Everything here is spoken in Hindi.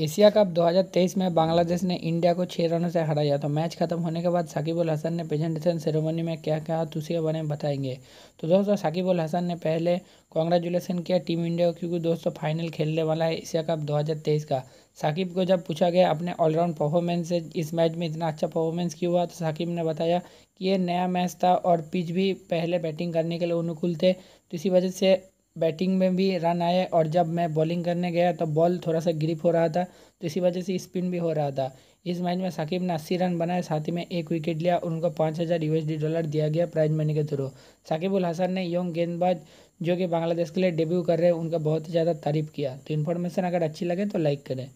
एशिया कप 2023 में बांग्लादेश ने इंडिया को छः रनों से हराया तो मैच खत्म होने के बाद साकिबुल हसन ने प्रेजेंटेशन सेरेमनी में क्या कहा तो के बारे में बताएंगे तो दोस्तों साकिबुल हसन ने पहले कॉन्ग्रेचुलेसन किया टीम इंडिया को क्योंकि दोस्तों फाइनल खेलने वाला है एशिया कप 2023 का साकिब को जब पूछा गया अपने ऑलराउंड परफॉर्मेंस से इस मैच में इतना अच्छा परफॉर्मेंस क्यों हुआ तो साकिब ने बताया कि ये नया मैच था और पिच भी पहले बैटिंग करने के लिए अनुकूल थे तो इसी वजह से बैटिंग में भी रन आए और जब मैं बॉलिंग करने गया तो बॉल थोड़ा सा ग्रिप हो रहा था तो इसी वजह से स्पिन भी हो रहा था इस मैच में साकिब ने अस्सी रन बनाए साथ ही में एक विकेट लिया और उनको पाँच हज़ार यू डॉलर दिया गया प्राइज मनी के थ्रू साकिब उल हसन ने यंग गेंदबाज जो कि बांग्लादेश के लिए डेब्यू कर रहे हैं उनका बहुत ही ज़्यादा तारीफ किया तो इन्फॉर्मेशन अगर अच्छी लगे तो लाइक करें